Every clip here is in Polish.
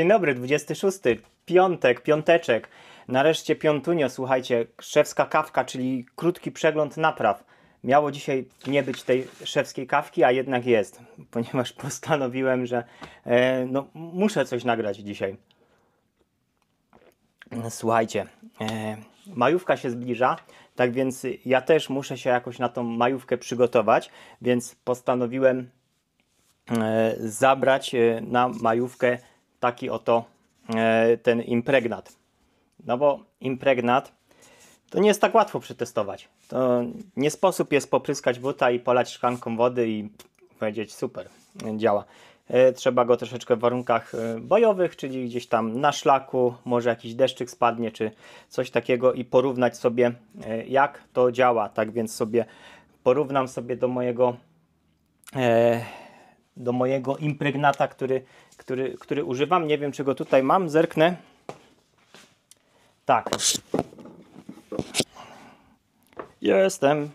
Dzień dobry, 26, piątek, piąteczek. Nareszcie piątunio, słuchajcie, szewska kawka, czyli krótki przegląd napraw. Miało dzisiaj nie być tej szewskiej kawki, a jednak jest, ponieważ postanowiłem, że e, no, muszę coś nagrać dzisiaj. Słuchajcie, e, majówka się zbliża, tak więc ja też muszę się jakoś na tą majówkę przygotować, więc postanowiłem e, zabrać e, na majówkę taki oto e, ten impregnat. No bo impregnat to nie jest tak łatwo przetestować. To nie sposób jest popryskać buta i polać szklanką wody i powiedzieć super, działa. E, trzeba go troszeczkę w warunkach e, bojowych, czyli gdzieś tam na szlaku, może jakiś deszczyk spadnie, czy coś takiego, i porównać sobie, jak to działa. Tak więc sobie porównam sobie do mojego do mojego impregnata, który, który, który używam. Nie wiem, czego tutaj mam. Zerknę. Tak. Jestem.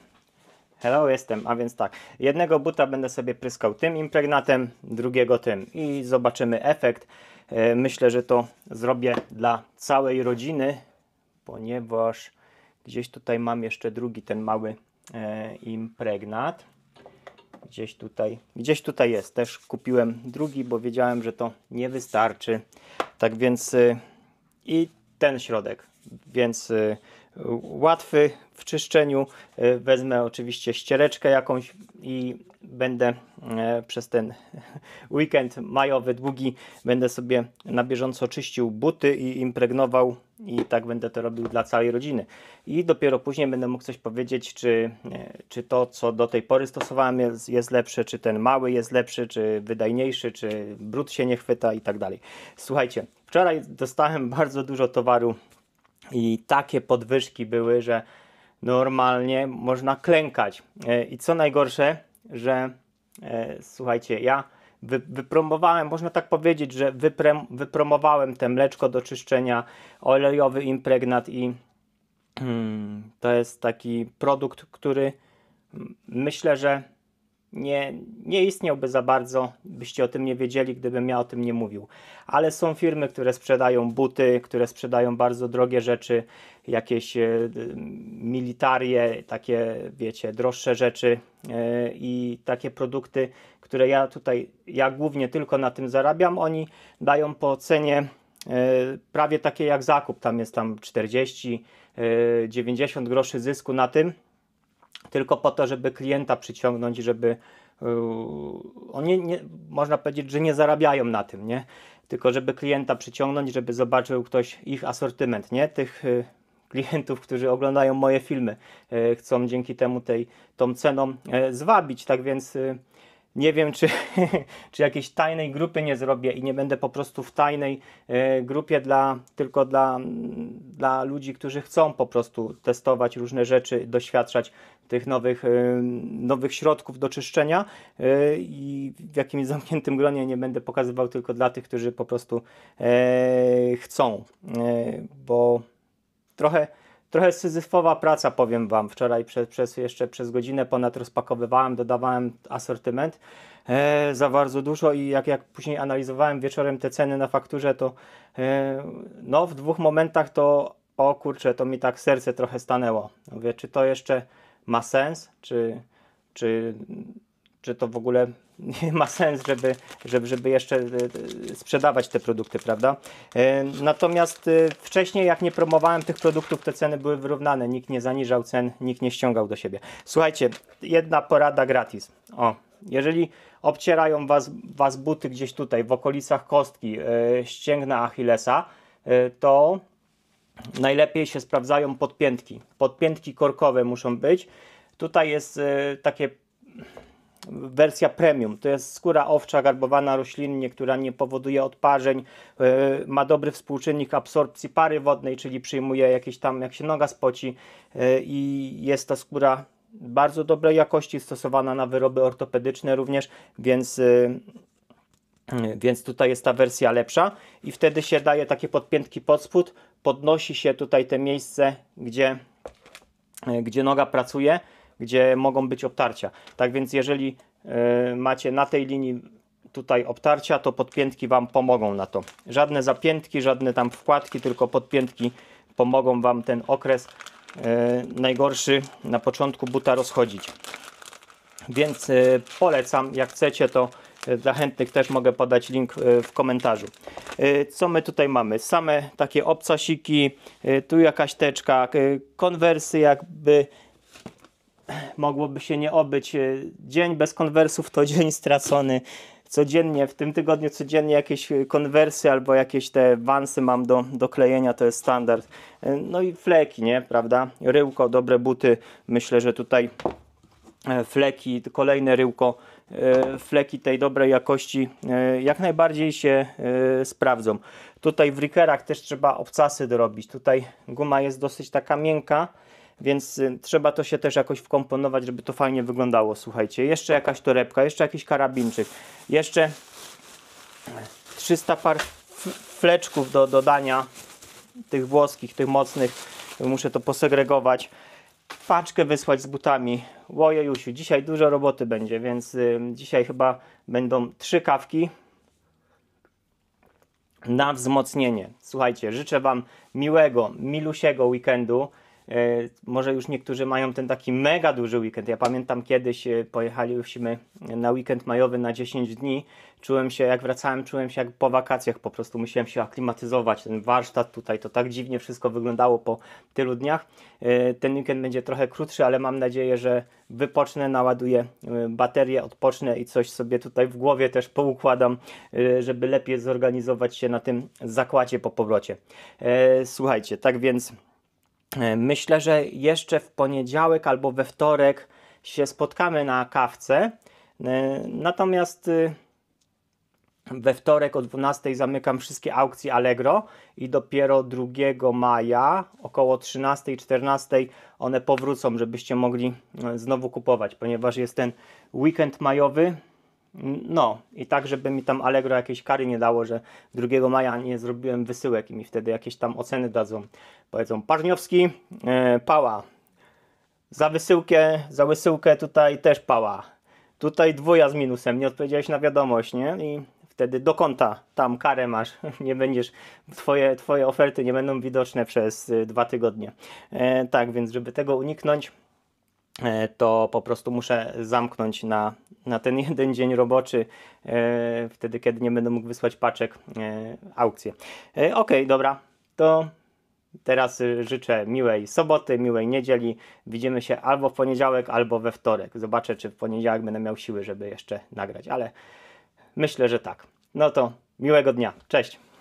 Hello, jestem. A więc tak. Jednego buta będę sobie pryskał tym impregnatem, drugiego tym. I zobaczymy efekt. E, myślę, że to zrobię dla całej rodziny, ponieważ gdzieś tutaj mam jeszcze drugi ten mały e, impregnat gdzieś tutaj, gdzieś tutaj jest. Też kupiłem drugi, bo wiedziałem, że to nie wystarczy. Tak więc y, i ten środek. Więc y, łatwy w czyszczeniu. E, wezmę oczywiście ściereczkę jakąś i będę e, przez ten weekend majowy długi będę sobie na bieżąco czyścił buty i impregnował i tak będę to robił dla całej rodziny. I dopiero później będę mógł coś powiedzieć, czy, e, czy to, co do tej pory stosowałem jest, jest lepsze, czy ten mały jest lepszy, czy wydajniejszy, czy brud się nie chwyta i tak dalej. Słuchajcie, wczoraj dostałem bardzo dużo towaru i takie podwyżki były, że normalnie można klękać. E, I co najgorsze, że e, słuchajcie, ja wypromowałem, można tak powiedzieć, że wyprem, wypromowałem te mleczko do czyszczenia, olejowy impregnat i hmm, to jest taki produkt, który myślę, że nie, nie istniałby za bardzo, byście o tym nie wiedzieli, gdybym ja o tym nie mówił. Ale są firmy, które sprzedają buty, które sprzedają bardzo drogie rzeczy, jakieś e, militarie, takie wiecie, droższe rzeczy e, i takie produkty, które ja tutaj, ja głównie tylko na tym zarabiam, oni dają po cenie e, prawie takie jak zakup, tam jest tam 40, 90 groszy zysku na tym, tylko po to, żeby klienta przyciągnąć, żeby e, oni, nie, można powiedzieć, że nie zarabiają na tym, nie? Tylko żeby klienta przyciągnąć, żeby zobaczył ktoś ich asortyment, nie? Tych e, klientów, którzy oglądają moje filmy, e, chcą dzięki temu tej, tą ceną zwabić, tak więc nie wiem, czy, czy jakiejś tajnej grupy nie zrobię i nie będę po prostu w tajnej e, grupie dla, tylko dla, dla ludzi, którzy chcą po prostu testować różne rzeczy, doświadczać tych nowych, e, nowych środków do czyszczenia e, i w jakimś zamkniętym gronie nie będę pokazywał tylko dla tych, którzy po prostu chcą, bo trochę trochę syzyfowa praca, powiem Wam. Wczoraj przez, przez, jeszcze przez godzinę ponad rozpakowywałem, dodawałem asortyment e, za bardzo dużo i jak, jak później analizowałem wieczorem te ceny na fakturze, to e, no, w dwóch momentach to o kurczę, to mi tak serce trochę stanęło. Mówię, czy to jeszcze ma sens, czy, czy że to w ogóle ma sens, żeby, żeby, żeby jeszcze e, sprzedawać te produkty, prawda? E, natomiast e, wcześniej, jak nie promowałem tych produktów, te ceny były wyrównane. Nikt nie zaniżał cen, nikt nie ściągał do siebie. Słuchajcie, jedna porada gratis. O, jeżeli obcierają was, was buty gdzieś tutaj, w okolicach kostki, ścięgna Achillesa, to najlepiej się sprawdzają podpiętki. Podpiętki korkowe muszą być. Tutaj jest takie wersja premium. To jest skóra owcza garbowana roślinnie, która nie powoduje odparzeń, e, ma dobry współczynnik absorpcji pary wodnej, czyli przyjmuje jakieś tam, jak się noga spoci e, i jest ta skóra bardzo dobrej jakości, stosowana na wyroby ortopedyczne również, więc e, więc tutaj jest ta wersja lepsza i wtedy się daje takie podpiętki pod spód, podnosi się tutaj te miejsce, gdzie, gdzie noga pracuje gdzie mogą być obtarcia. Tak więc jeżeli e, macie na tej linii tutaj obtarcia, to podpiętki Wam pomogą na to. Żadne zapiętki, żadne tam wkładki, tylko podpiętki pomogą Wam ten okres e, najgorszy na początku buta rozchodzić. Więc e, polecam, jak chcecie to dla chętnych też mogę podać link w komentarzu. Co my tutaj mamy? Same takie obcasiki, tu jakaś teczka, konwersy jakby mogłoby się nie obyć. E, dzień bez konwersów to dzień stracony. Codziennie, w tym tygodniu codziennie jakieś e, konwersy albo jakieś te wansy mam do, do klejenia, to jest standard. E, no i fleki, nie? Prawda? Ryłko, dobre buty. Myślę, że tutaj fleki, kolejne ryłko, fleki tej dobrej jakości jak najbardziej się sprawdzą. Tutaj w rikerach też trzeba obcasy dorobić. Tutaj guma jest dosyć taka miękka, więc y, trzeba to się też jakoś wkomponować, żeby to fajnie wyglądało. Słuchajcie, jeszcze jakaś torebka, jeszcze jakiś karabinczyk, jeszcze 300 par fleczków do dodania tych włoskich, tych mocnych. Muszę to posegregować. Paczkę wysłać z butami. Łoje Jusiu, dzisiaj dużo roboty będzie, więc y, dzisiaj chyba będą trzy kawki na wzmocnienie. Słuchajcie, życzę Wam miłego, milusiego weekendu. E, może już niektórzy mają ten taki mega duży weekend. Ja pamiętam kiedyś e, pojechaliśmy na weekend majowy na 10 dni. Czułem się, jak wracałem, czułem się jak po wakacjach po prostu. Musiałem się aklimatyzować. Ten warsztat tutaj, to tak dziwnie wszystko wyglądało po tylu dniach. E, ten weekend będzie trochę krótszy, ale mam nadzieję, że wypocznę, naładuję baterię, odpocznę i coś sobie tutaj w głowie też poukładam, żeby lepiej zorganizować się na tym zakładzie po powrocie. Słuchajcie, tak więc... E, myślę, że jeszcze w poniedziałek albo we wtorek się spotkamy na kawce. E, natomiast y, we wtorek o 12 zamykam wszystkie aukcje Allegro i dopiero 2 maja około 13-14 one powrócą, żebyście mogli e, znowu kupować, ponieważ jest ten weekend majowy, no i tak, żeby mi tam Allegro jakiejś kary nie dało, że 2 maja nie zrobiłem wysyłek i mi wtedy jakieś tam oceny dadzą. Powiedzą Parniowski, e, pała. Za wysyłkę, za wysyłkę tutaj też pała. Tutaj dwoja z minusem, nie odpowiedziałeś na wiadomość, nie? I wtedy do konta tam karę masz, nie będziesz, twoje, twoje oferty nie będą widoczne przez e, dwa tygodnie. E, tak, więc żeby tego uniknąć, E, to po prostu muszę zamknąć na, na ten jeden dzień roboczy, e, wtedy kiedy nie będę mógł wysłać paczek, e, aukcję. Okej, ok, dobra, to teraz y, życzę miłej soboty, miłej niedzieli. Widzimy się albo w poniedziałek, albo we wtorek. Zobaczę, czy w poniedziałek będę miał siły, żeby jeszcze nagrać, ale myślę, że tak. No to miłego dnia. Cześć!